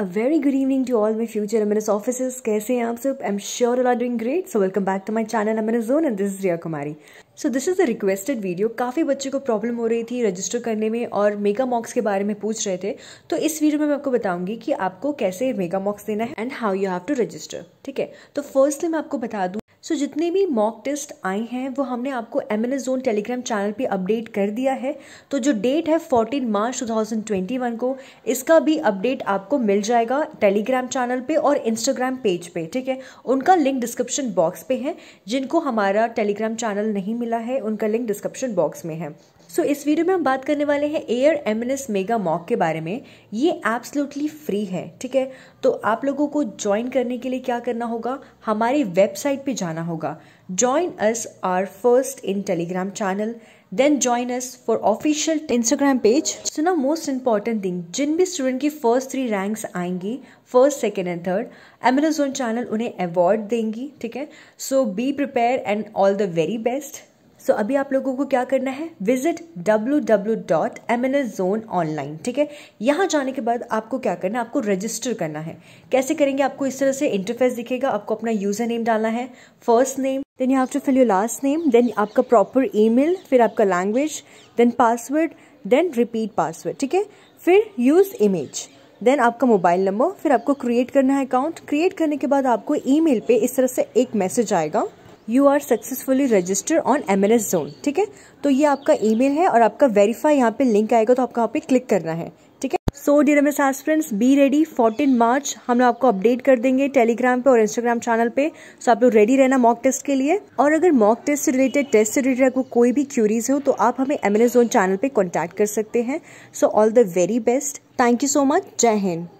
a very good evening to all my future MNS office कैसे हैं आप सब I am sure are doing great so welcome back to my channel MNS zone and this Riya Kumari so this is a requested video काफ़ी बच्चों को problem हो रही थी रजिस्टर करने में और मेगा मॉक्स के बारे में पूछ रहे थे तो इस वीडियो में मैं आपको बताऊंगी कि आपको कैसे मेगा मॉक्स देना है and how you have to register ठीक है तो फर्स्टली मैं आपको बता दूँ सो so, जितने भी मॉक टेस्ट आए हैं वो हमने आपको M S zone Telegram channel पे अपडेट कर दिया है तो जो डेट है 14 मार्च 2021 को इसका भी अपडेट आपको मिल जाएगा टेलीग्राम चैनल पे और इंस्टाग्राम पेज पे ठीक है उनका लिंक डिस्क्रिप्शन बॉक्स पे है जिनको हमारा टेलीग्राम चैनल नहीं मिला है उनका लिंक डिस्क्रिप्शन बॉक्स में है सो इस वीडियो में हम बात करने वाले हैं एयर एमिनस मेगा मॉक के बारे में ये एब्सोल्युटली फ्री है ठीक है तो आप लोगों को ज्वाइन करने के लिए क्या करना होगा हमारी वेबसाइट पे जाना होगा join us are first in Telegram channel then join us for official Instagram page सुना मोस्ट इंपॉर्टेंट थिंग जिन भी स्टूडेंट की फर्स्ट थ्री रैंक्स आएंगी first second and third Amazon channel उन्हें अवार्ड देंगी ठीक है so be prepared and all the very best so so, अभी आप लोगों को क्या करना है visit W W dot M N S zone online ठीक है यहाँ जाने के बाद आपको क्या करना है आपको रजिस्टर करना है कैसे करेंगे आपको इस तरह से इंटरफेस दिखेगा आपको अपना यूज़र नेम डालना है first name then you have to fill your last name then आपका प्रॉपर ईमेल फिर आपका language then password then repeat password ठीक है फिर यूज़ इमेज देन आपका मोबाइल नंबर फिर आपको क्रिएट करना है अकाउंट क्रिएट करने के बाद आपको ईमेल पे इस तरह से एक मैसेज आएगा you are successfully register on M N S zone ठीक है तो ये आपका ईमेल है और आपका वेरीफाई यहाँ पे लिंक आएगा तो आपको यहाँ पे क्लिक करना है ठीक है so dear M S friends be ready fourteen March हम लोग आपको अपडेट कर देंगे टेलीग्राम पे और इंस्टाग्राम चैनल पे सो so आप लोग रेडी रहना मॉक टेस्ट के लिए और अगर मॉक टेस्ट से रिलेटेड टेस्ट से रिलेटेड आपको कोई भी क्यूरीज हो तो आप हमें M N S zone channel पे कॉन्टैक्ट कर सकते हैं so all the very best thank you so much जय हिंद